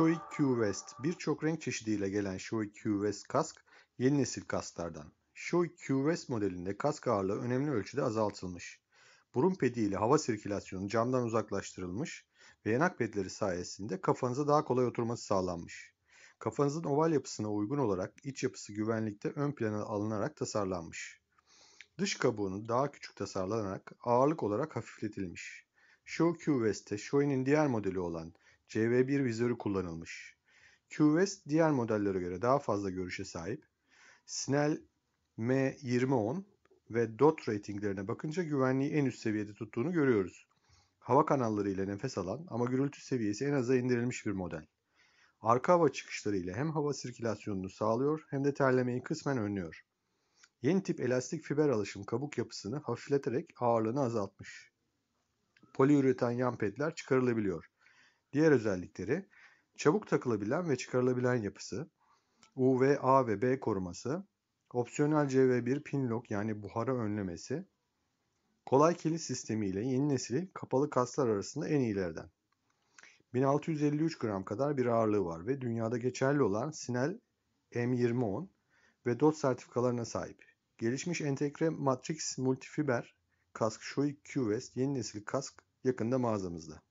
Shoei Q-West birçok renk çeşidiyle gelen Shoei Q-West kask yeni nesil kasklardan. Shoei Q-West modelinde kask ağırlığı önemli ölçüde azaltılmış. Burun pedi ile hava sirkülasyonu camdan uzaklaştırılmış ve yanak pedleri sayesinde kafanıza daha kolay oturması sağlanmış. Kafanızın oval yapısına uygun olarak iç yapısı güvenlikte ön plana alınarak tasarlanmış. Dış kabuğunu daha küçük tasarlanarak ağırlık olarak hafifletilmiş. Shoei Q West'te Shoei'nin diğer modeli olan CV1 vizörü kullanılmış. Qvest diğer modellere göre daha fazla görüşe sahip. Snell M2010 ve DOT ratinglerine bakınca güvenliği en üst seviyede tuttuğunu görüyoruz. Hava kanalları ile nefes alan ama gürültü seviyesi en aza indirilmiş bir model. Arka hava çıkışları ile hem hava sirkülasyonunu sağlıyor hem de terlemeyi kısmen önlüyor. Yeni tip elastik fiber alışım kabuk yapısını hafifleterek ağırlığını azaltmış. Poliüretan yan pedler çıkarılabiliyor. Diğer özellikleri çabuk takılabilen ve çıkarılabilen yapısı, UV, A ve B koruması, opsiyonel CV1 pin lock yani buharı önlemesi, kolay kilit sistemi ile yeni nesil kapalı kaslar arasında en iyilerden. 1653 gram kadar bir ağırlığı var ve dünyada geçerli olan Sinel M2010 ve DOT sertifikalarına sahip. Gelişmiş entegre Matrix multifiber kask Shoei Qvest yeni nesil kask yakında mağazamızda.